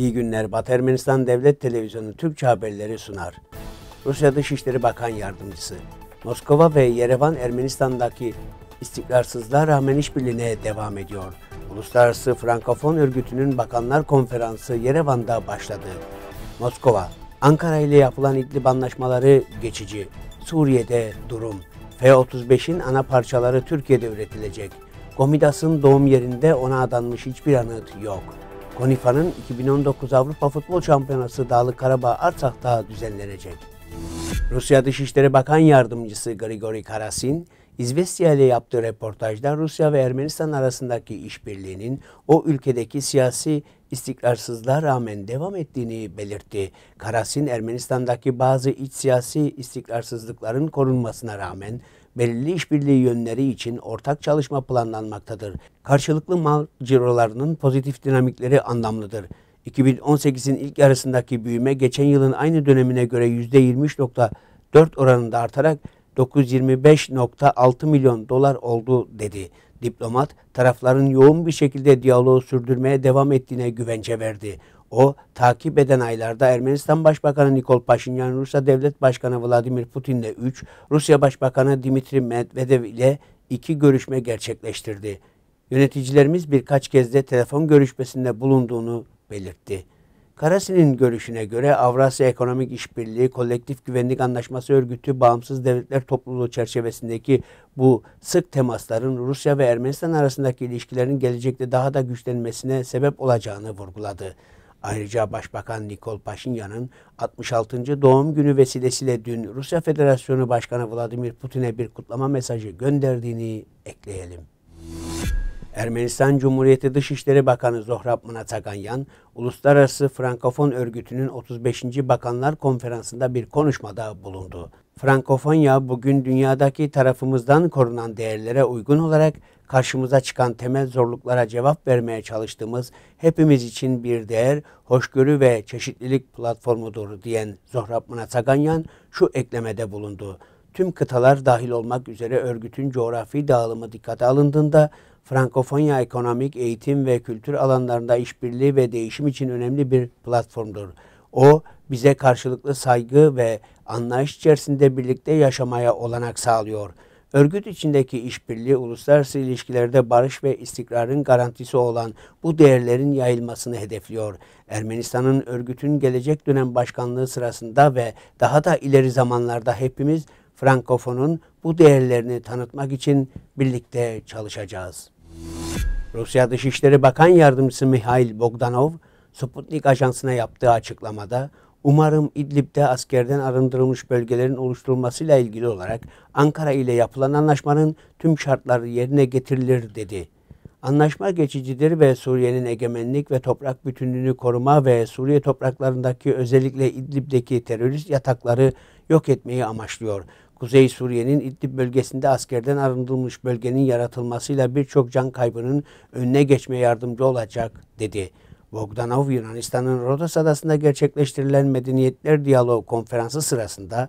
İyi günler Batı Ermenistan Devlet Televizyonu Türkçe haberleri sunar. Rusya Dışişleri Bakan Yardımcısı Moskova ve Yerevan Ermenistan'daki istikrarsızlığa rağmen işbirliğine devam ediyor. Uluslararası Frankofon Örgütü'nün Bakanlar Konferansı Yerevan'da başladı. Moskova, Ankara ile yapılan İdlib anlaşmaları geçici. Suriye'de durum. F-35'in ana parçaları Türkiye'de üretilecek. Gomidas'ın doğum yerinde ona adanmış hiçbir anıt yok.'' Konifa'nın 2019 Avrupa Futbol Şampiyonası Dağlı Karabağ Artsak'ta düzenlenecek. Rusya Dışişleri Bakan Yardımcısı Grigori Karasin, İzvestiya ile yaptığı röportajda Rusya ve Ermenistan arasındaki işbirliğinin o ülkedeki siyasi istikrarsızlığa rağmen devam ettiğini belirtti. Karasin Ermenistan'daki bazı iç siyasi istikrarsızlıkların korunmasına rağmen belirli işbirliği yönleri için ortak çalışma planlanmaktadır. Karşılıklı mal cirolarının pozitif dinamikleri anlamlıdır. 2018'in ilk yarısındaki büyüme geçen yılın aynı dönemine göre %23.4 oranında artarak 925.6 milyon dolar oldu dedi. Diplomat tarafların yoğun bir şekilde diyaloğu sürdürmeye devam ettiğine güvence verdi. O takip eden aylarda Ermenistan Başbakanı Nikol Paşinyan, Rusya Devlet Başkanı Vladimir Putin ile 3, Rusya Başbakanı Dimitri Medvedev ile 2 görüşme gerçekleştirdi. Yöneticilerimiz birkaç kez de telefon görüşmesinde bulunduğunu belirtti. Karasi'nin görüşüne göre Avrasya Ekonomik İşbirliği Kolektif Güvenlik Anlaşması Örgütü Bağımsız Devletler Topluluğu çerçevesindeki bu sık temasların Rusya ve Ermenistan arasındaki ilişkilerin gelecekte daha da güçlenmesine sebep olacağını vurguladı. Ayrıca Başbakan Nikol Paşinyan'ın 66. doğum günü vesilesiyle dün Rusya Federasyonu Başkanı Vladimir Putin'e bir kutlama mesajı gönderdiğini ekleyelim. Ermenistan Cumhuriyeti Dışişleri Bakanı Zohrab Mnatsaganyan, Uluslararası Frankofon Örgütü'nün 35. Bakanlar Konferansı'nda bir konuşmada bulundu. Frankofonya bugün dünyadaki tarafımızdan korunan değerlere uygun olarak karşımıza çıkan temel zorluklara cevap vermeye çalıştığımız hepimiz için bir değer, hoşgörü ve çeşitlilik platformudur diyen Zohrab Manasaganyan şu eklemede bulundu. Tüm kıtalar dahil olmak üzere örgütün coğrafi dağılımı dikkate alındığında Frankofonya ekonomik, eğitim ve kültür alanlarında işbirliği ve değişim için önemli bir platformdur. O bize karşılıklı saygı ve anlayış içerisinde birlikte yaşamaya olanak sağlıyor. Örgüt içindeki işbirliği uluslararası ilişkilerde barış ve istikrarın garantisi olan bu değerlerin yayılmasını hedefliyor. Ermenistan'ın örgütün gelecek dönem başkanlığı sırasında ve daha da ileri zamanlarda hepimiz Frankofon'un bu değerlerini tanıtmak için birlikte çalışacağız. Rusya Dışişleri Bakan Yardımcısı Mihail Bogdanov, Sputnik Ajansı'na yaptığı açıklamada Umarım İdlib'de askerden arındırılmış bölgelerin oluşturulmasıyla ilgili olarak Ankara ile yapılan anlaşmanın tüm şartları yerine getirilir dedi. Anlaşma geçicidir ve Suriye'nin egemenlik ve toprak bütünlüğünü koruma ve Suriye topraklarındaki özellikle İdlib'deki terörist yatakları yok etmeyi amaçlıyor. Kuzey Suriye'nin İdlib bölgesinde askerden arındırılmış bölgenin yaratılmasıyla birçok can kaybının önüne geçmeye yardımcı olacak dedi. Bogdanov Yunanistan'ın Rodos adasında gerçekleştirilen Medeniyetler Diyaloğu konferansı sırasında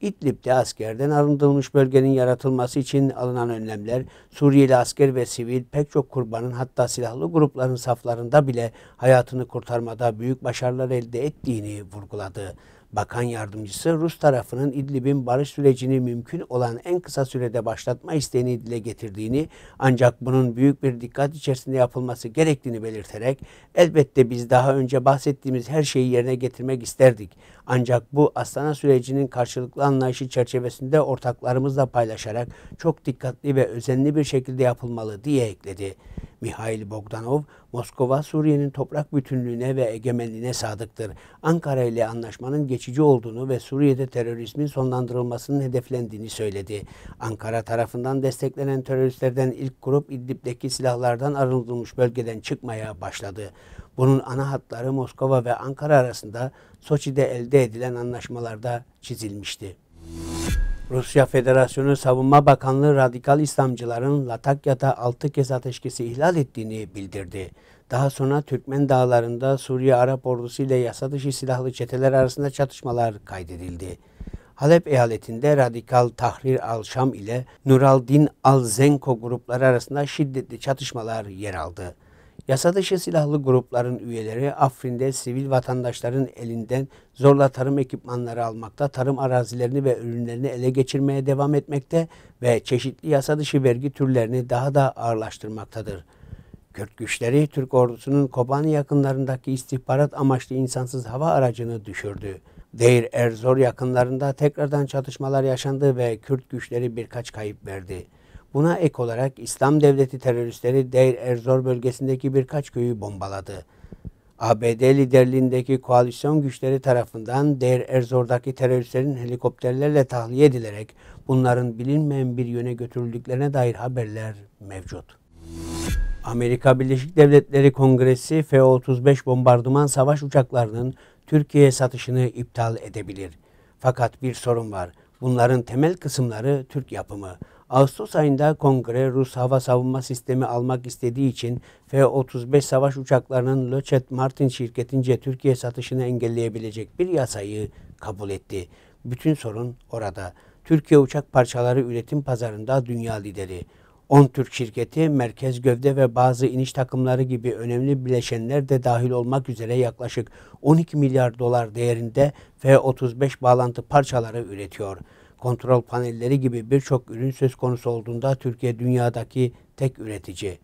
İdlib'de askerden arındırılmış bölgenin yaratılması için alınan önlemler Suriyeli asker ve sivil pek çok kurbanın hatta silahlı grupların saflarında bile hayatını kurtarmada büyük başarılar elde ettiğini vurguladı. Bakan yardımcısı Rus tarafının İdlib'in barış sürecini mümkün olan en kısa sürede başlatma isteğini dile getirdiğini ancak bunun büyük bir dikkat içerisinde yapılması gerektiğini belirterek elbette biz daha önce bahsettiğimiz her şeyi yerine getirmek isterdik ancak bu Astana sürecinin karşılıklı anlayışı çerçevesinde ortaklarımızla paylaşarak çok dikkatli ve özenli bir şekilde yapılmalı diye ekledi. Mihail Bogdanov, Moskova Suriye'nin toprak bütünlüğüne ve egemenliğine sadıktır. Ankara ile anlaşmanın geçici olduğunu ve Suriye'de terörizmin sonlandırılmasının hedeflendiğini söyledi. Ankara tarafından desteklenen teröristlerden ilk grup İdlib'deki silahlardan arındırılmış bölgeden çıkmaya başladı. Bunun ana hatları Moskova ve Ankara arasında Soçi'de elde edilen anlaşmalarda çizilmişti. Rusya Federasyonu Savunma Bakanlığı radikal İslamcıların Latakya'da 6 kez ateşkesi ihlal ettiğini bildirdi. Daha sonra Türkmen dağlarında Suriye Arap ordusu ile yasa dışı silahlı çeteler arasında çatışmalar kaydedildi. Halep eyaletinde radikal Tahrir al-Şam ile Nuraldin al-Zenko grupları arasında şiddetli çatışmalar yer aldı. Yasa dışı silahlı grupların üyeleri Afrin'de sivil vatandaşların elinden zorla tarım ekipmanları almakta, tarım arazilerini ve ürünlerini ele geçirmeye devam etmekte ve çeşitli yasa dışı vergi türlerini daha da ağırlaştırmaktadır. Kürt güçleri Türk ordusunun Kobani yakınlarındaki istihbarat amaçlı insansız hava aracını düşürdü. Deir Erzor yakınlarında tekrardan çatışmalar yaşandı ve Kürt güçleri birkaç kayıp verdi. Buna ek olarak İslam Devleti teröristleri Deir Erzor bölgesindeki birkaç köyü bombaladı. ABD liderliğindeki koalisyon güçleri tarafından Deir Erzor'daki teröristlerin helikopterlerle tahliye edilerek bunların bilinmeyen bir yöne götürüldüklerine dair haberler mevcut. Amerika Birleşik Devletleri Kongresi F-35 bombardıman savaş uçaklarının Türkiye satışını iptal edebilir. Fakat bir sorun var. Bunların temel kısımları Türk yapımı. Ağustos ayında Kongre Rus hava savunma sistemi almak istediği için F-35 savaş uçaklarının Lockheed Martin şirketince Türkiye satışını engelleyebilecek bir yasayı kabul etti. Bütün sorun orada. Türkiye uçak parçaları üretim pazarında dünya lideri. 10 Türk şirketi merkez gövde ve bazı iniş takımları gibi önemli bileşenler de dahil olmak üzere yaklaşık 12 milyar dolar değerinde F-35 bağlantı parçaları üretiyor kontrol panelleri gibi birçok ürün söz konusu olduğunda Türkiye dünyadaki tek üretici.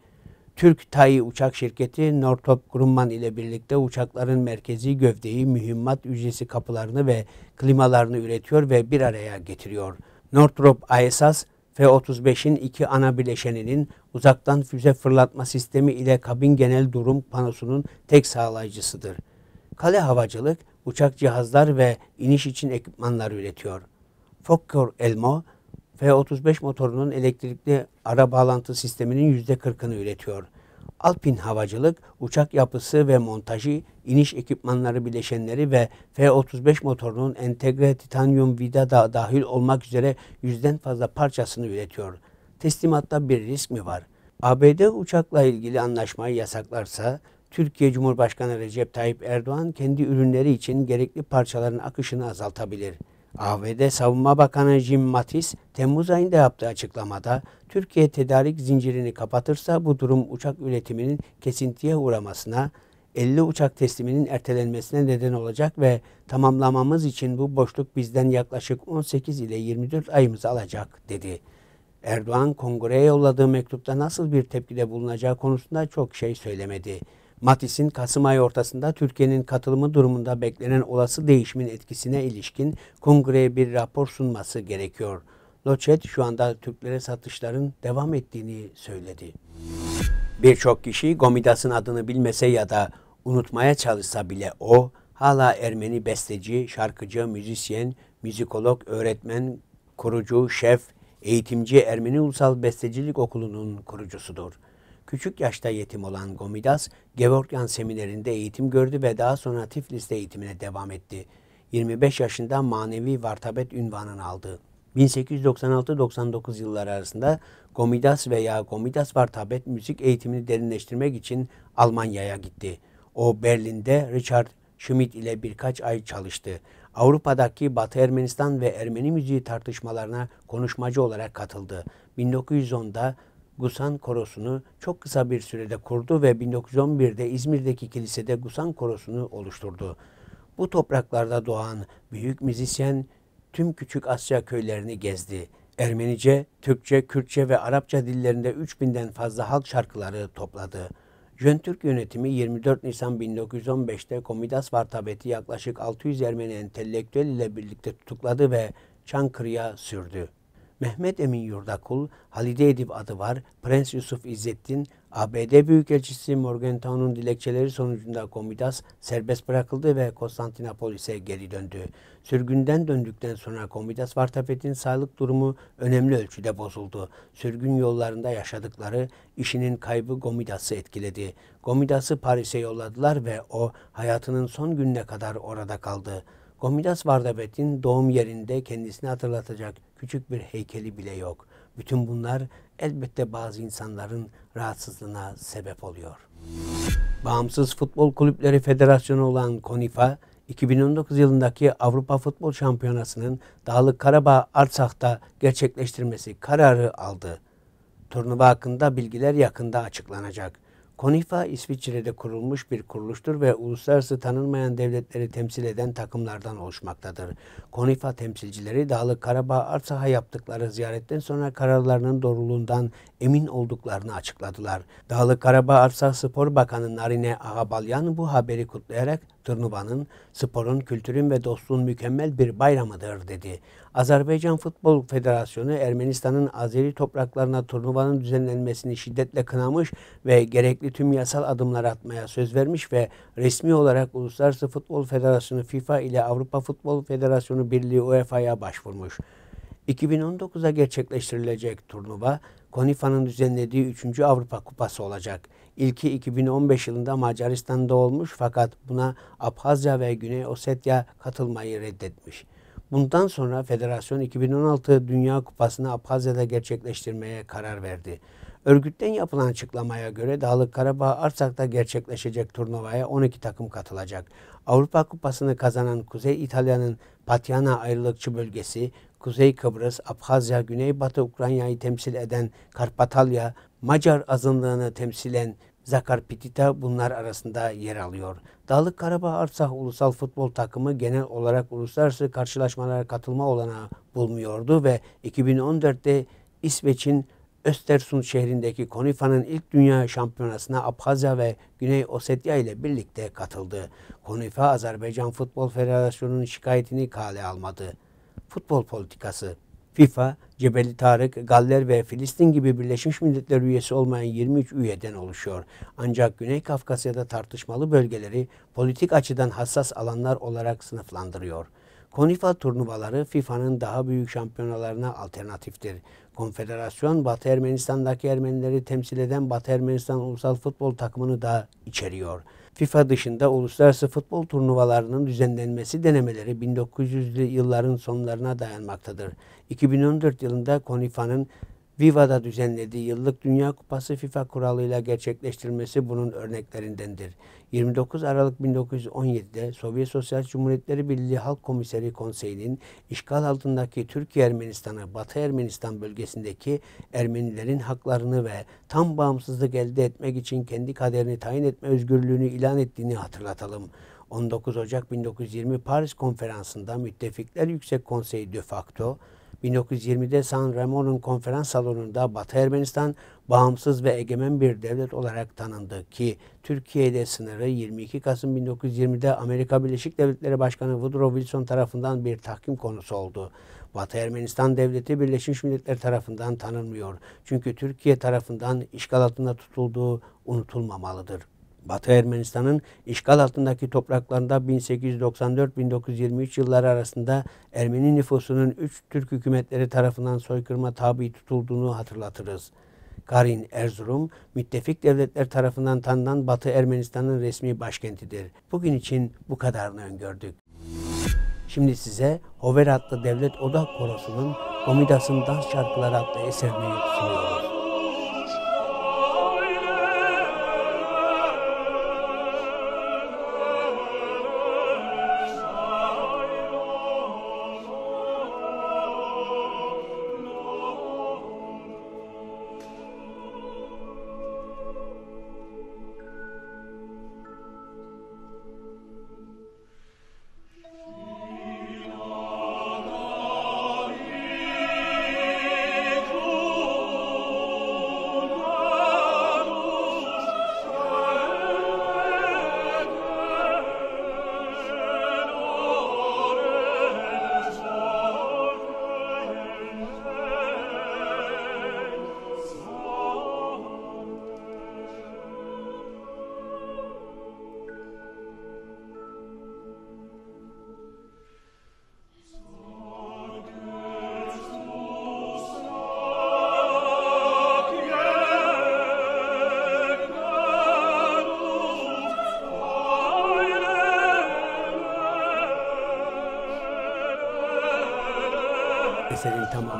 Türk Tayi uçak şirketi Northrop Grumman ile birlikte uçakların merkezi gövdeyi, mühimmat ücresi kapılarını ve klimalarını üretiyor ve bir araya getiriyor. Northrop Aesas F-35'in iki ana bileşeninin uzaktan füze fırlatma sistemi ile kabin genel durum panosunun tek sağlayıcısıdır. Kale havacılık uçak cihazlar ve iniş için ekipmanlar üretiyor. Fokker Elmo F-35 motorunun elektrikli ara bağlantı sisteminin %40'ını üretiyor. Alpin Havacılık, uçak yapısı ve montajı, iniş ekipmanları bileşenleri ve F-35 motorunun entegre titanyum vida da dahil olmak üzere yüzden fazla parçasını üretiyor. Teslimatta bir risk mi var? ABD uçakla ilgili anlaşmayı yasaklarsa, Türkiye Cumhurbaşkanı Recep Tayyip Erdoğan kendi ürünleri için gerekli parçaların akışını azaltabilir.'' ABD Savunma Bakanı Jim Mattis, Temmuz ayında yaptığı açıklamada Türkiye tedarik zincirini kapatırsa bu durum uçak üretiminin kesintiye uğramasına, 50 uçak tesliminin ertelenmesine neden olacak ve tamamlamamız için bu boşluk bizden yaklaşık 18 ile 24 ayımızı alacak dedi. Erdoğan kongreye yolladığı mektupta nasıl bir tepkide bulunacağı konusunda çok şey söylemedi. Matis'in Kasım ayı ortasında Türkiye'nin katılımı durumunda beklenen olası değişimin etkisine ilişkin kongreye bir rapor sunması gerekiyor. Loçet şu anda Türklere satışların devam ettiğini söyledi. Birçok kişi Gomidas'ın adını bilmese ya da unutmaya çalışsa bile o hala Ermeni besteci, şarkıcı, müzisyen, müzikolog, öğretmen, kurucu, şef, eğitimci Ermeni Ulusal Bestecilik Okulu'nun kurucusudur küçük yaşta yetim olan Gomidas, Gevorgyan seminerinde eğitim gördü ve daha sonra Tiflis'te eğitimine devam etti. 25 yaşında manevi vartabet ünvanını aldı. 1896-99 yılları arasında Gomidas veya Gomidas Vartabet müzik eğitimini derinleştirmek için Almanya'ya gitti. O Berlin'de Richard Schmidt ile birkaç ay çalıştı. Avrupa'daki Batı Ermenistan ve Ermeni müziği tartışmalarına konuşmacı olarak katıldı. 1910'da Gusan Korosu'nu çok kısa bir sürede kurdu ve 1911'de İzmir'deki kilisede Gusan Korosu'nu oluşturdu. Bu topraklarda doğan büyük müzisyen tüm küçük Asya köylerini gezdi. Ermenice, Türkçe, Kürtçe ve Arapça dillerinde 3000'den fazla halk şarkıları topladı. Jöntürk yönetimi 24 Nisan 1915'te Komidas Vartabeti yaklaşık 600 Ermeni entelektüel ile birlikte tutukladı ve Çankırı'ya sürdü. Mehmet Emin Yurdakul, Halide Edip adı var, Prens Yusuf İzzettin, ABD Büyükelçisi Morgenthau'nun dilekçeleri sonucunda Komitas serbest bırakıldı ve Konstantinopolis'e geri döndü. Sürgünden döndükten sonra Komitas Vartapet'in sağlık durumu önemli ölçüde bozuldu. Sürgün yollarında yaşadıkları işinin kaybı Komitas'ı etkiledi. Komitas'ı Paris'e yolladılar ve o hayatının son gününe kadar orada kaldı. Gomidas Vardabet'in doğum yerinde kendisini hatırlatacak küçük bir heykeli bile yok. Bütün bunlar elbette bazı insanların rahatsızlığına sebep oluyor. Bağımsız Futbol Kulüpleri Federasyonu olan Konifa, 2019 yılındaki Avrupa Futbol Şampiyonası'nın Dağlık Karabağ Arsak'ta gerçekleştirmesi kararı aldı. Turnuva hakkında bilgiler yakında açıklanacak. Konifa İsviçre'de kurulmuş bir kuruluştur ve uluslararası tanınmayan devletleri temsil eden takımlardan oluşmaktadır. Konifa temsilcileri Dağlık Karabağ Arsaha yaptıkları ziyaretten sonra kararlarının doğruluğundan emin olduklarını açıkladılar. Dağlık Karabağ Arsaha Spor Bakanı Narine Agabalyan bu haberi kutlayarak turnuvanın, sporun, kültürün ve dostluğun mükemmel bir bayramıdır dedi. Azerbaycan Futbol Federasyonu Ermenistan'ın Azeri topraklarına turnuvanın düzenlenmesini şiddetle kınamış ve gerekli tüm yasal adımlar atmaya söz vermiş ve resmi olarak Uluslararası Futbol Federasyonu FIFA ile Avrupa Futbol Federasyonu Birliği UEFA'ya başvurmuş. 2019'da gerçekleştirilecek turnuva Konifa'nın düzenlediği 3. Avrupa Kupası olacak. İlki 2015 yılında Macaristan'da olmuş fakat buna Abhazya ve Güney Osetya katılmayı reddetmiş. Bundan sonra federasyon 2016 Dünya Kupası'nı Abhazya'da gerçekleştirmeye karar verdi. Örgütten yapılan açıklamaya göre Dağlık Karabağ Arsak'ta gerçekleşecek turnuvaya 12 takım katılacak. Avrupa Kupası'nı kazanan Kuzey İtalya'nın Patyana ayrılıkçı bölgesi, Kuzey Kıbrıs, Abhazya, Güneybatı Ukrayna'yı temsil eden Karpatalya, Macar azınlığını temsilen Zakarpitita bunlar arasında yer alıyor. Dağlık Karabağ Artsakh Ulusal Futbol Takımı genel olarak uluslararası karşılaşmalara katılma olanağı bulmuyordu ve 2014'te İsveç'in Östersund şehrindeki Konifa'nın ilk dünya şampiyonasına Abhazya ve Güney Osetya ile birlikte katıldı. Konifa Azerbaycan Futbol Federasyonu'nun şikayetini kale almadı. Futbol politikası FIFA, Cebeli Tarık, Galler ve Filistin gibi Birleşmiş Milletler üyesi olmayan 23 üyeden oluşuyor. Ancak Güney Kafkasya'da tartışmalı bölgeleri politik açıdan hassas alanlar olarak sınıflandırıyor. Konifa turnuvaları FIFA'nın daha büyük şampiyonalarına alternatiftir. Konfederasyon Batı Ermenistan'daki Ermenileri temsil eden Batı Ermenistan Ulusal Futbol Takımını da içeriyor. FIFA dışında uluslararası futbol turnuvalarının düzenlenmesi denemeleri 1900'lü yılların sonlarına dayanmaktadır. 2014 yılında Konifa'nın Viva'da düzenlediği yıllık Dünya Kupası FIFA kuralıyla gerçekleştirmesi bunun örneklerindendir. 29 Aralık 1917'de Sovyet Sosyal Cumhuriyetleri Birliği Halk Komiseri Konseyi'nin işgal altındaki Türkiye Ermenistan'ı Batı Ermenistan bölgesindeki Ermenilerin haklarını ve tam bağımsızlık elde etmek için kendi kaderini tayin etme özgürlüğünü ilan ettiğini hatırlatalım. 19 Ocak 1920 Paris Konferansı'nda Müttefikler Yüksek Konseyi de facto 1920'de San Remo'nun konferans salonunda Batı Ermenistan bağımsız ve egemen bir devlet olarak tanındı ki Türkiye'de sınırı 22 Kasım 1920'de Amerika Birleşik Devletleri Başkanı Woodrow Wilson tarafından bir tahkim konusu oldu. Batı Ermenistan Devleti Birleşmiş Milletler tarafından tanınmıyor. Çünkü Türkiye tarafından işgal altında tutulduğu unutulmamalıdır. Batı Ermenistan'ın işgal altındaki topraklarında 1894-1923 yılları arasında Ermeni nüfusunun 3 Türk hükümetleri tarafından soykırıma tabi tutulduğunu hatırlatırız. Karin Erzurum, müttefik devletler tarafından tanınan Batı Ermenistan'ın resmi başkentidir. Bugün için bu kadarını öngördük. Şimdi size Hover adlı Devlet Oda Korosu'nun Komidas'ın Dans Şarkıları adlı eserini sunuyoruz.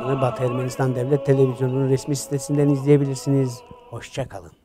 programlarını Batı Ermenistan Devlet Televizyonu'nun resmi sitesinden izleyebilirsiniz. Hoşçakalın.